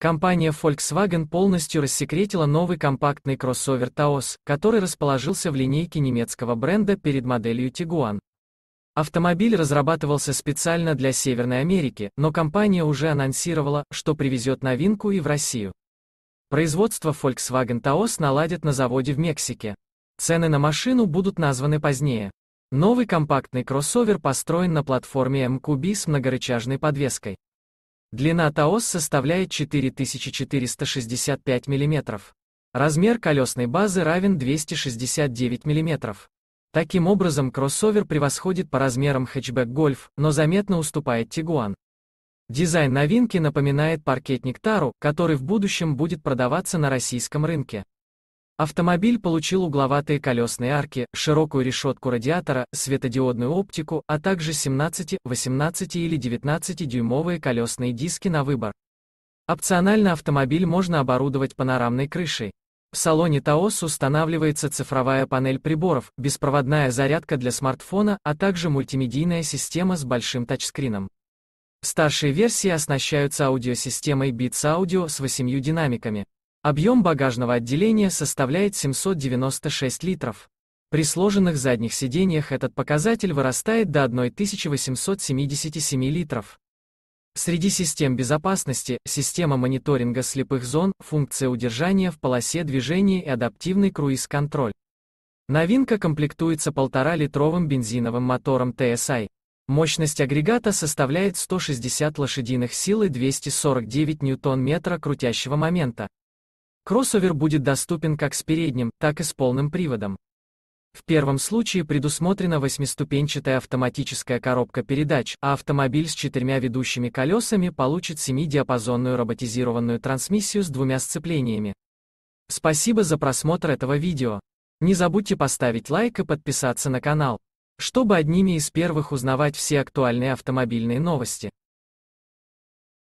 Компания Volkswagen полностью рассекретила новый компактный кроссовер Taos, который расположился в линейке немецкого бренда перед моделью Tiguan. Автомобиль разрабатывался специально для Северной Америки, но компания уже анонсировала, что привезет новинку и в Россию. Производство Volkswagen Taos наладят на заводе в Мексике. Цены на машину будут названы позднее. Новый компактный кроссовер построен на платформе MQB с многорычажной подвеской. Длина ТАОС составляет 4465 мм. Размер колесной базы равен 269 мм. Таким образом, кроссовер превосходит по размерам хэтчбэк Гольф, но заметно уступает Тигуан. Дизайн новинки напоминает паркетник Тару, который в будущем будет продаваться на российском рынке. Автомобиль получил угловатые колесные арки, широкую решетку радиатора, светодиодную оптику, а также 17, 18 или 19-дюймовые колесные диски на выбор. Опционально автомобиль можно оборудовать панорамной крышей. В салоне Таос устанавливается цифровая панель приборов, беспроводная зарядка для смартфона, а также мультимедийная система с большим тачскрином. Старшие версии оснащаются аудиосистемой Beats Audio с 8 динамиками. Объем багажного отделения составляет 796 литров. При сложенных задних сиденьях этот показатель вырастает до 1877 литров. Среди систем безопасности, система мониторинга слепых зон, функция удержания в полосе движения и адаптивный круиз-контроль. Новинка комплектуется полтора литровым бензиновым мотором TSI. А. Мощность агрегата составляет 160 лошадиных сил и 249 ньютон-метра крутящего момента. Кроссовер будет доступен как с передним, так и с полным приводом. В первом случае предусмотрена восьмиступенчатая автоматическая коробка передач, а автомобиль с четырьмя ведущими колесами получит семидиапазонную роботизированную трансмиссию с двумя сцеплениями. Спасибо за просмотр этого видео. Не забудьте поставить лайк и подписаться на канал, чтобы одними из первых узнавать все актуальные автомобильные новости.